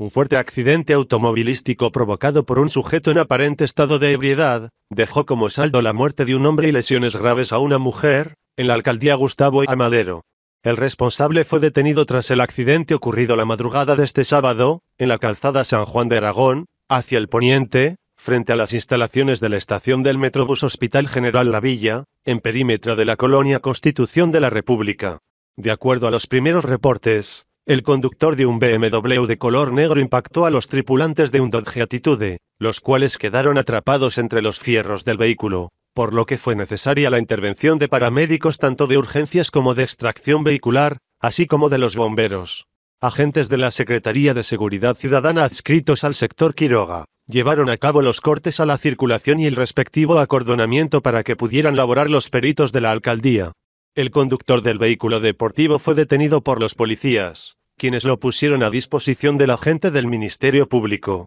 Un fuerte accidente automovilístico provocado por un sujeto en aparente estado de ebriedad, dejó como saldo la muerte de un hombre y lesiones graves a una mujer, en la alcaldía Gustavo Amadero. El responsable fue detenido tras el accidente ocurrido la madrugada de este sábado, en la calzada San Juan de Aragón, hacia el poniente, frente a las instalaciones de la estación del Metrobús Hospital General La Villa, en perímetro de la colonia Constitución de la República. De acuerdo a los primeros reportes, el conductor de un BMW de color negro impactó a los tripulantes de un Dodge Attitude, los cuales quedaron atrapados entre los fierros del vehículo, por lo que fue necesaria la intervención de paramédicos tanto de urgencias como de extracción vehicular, así como de los bomberos. Agentes de la Secretaría de Seguridad Ciudadana adscritos al sector Quiroga llevaron a cabo los cortes a la circulación y el respectivo acordonamiento para que pudieran laborar los peritos de la alcaldía, el conductor del vehículo deportivo fue detenido por los policías, quienes lo pusieron a disposición del agente del Ministerio Público.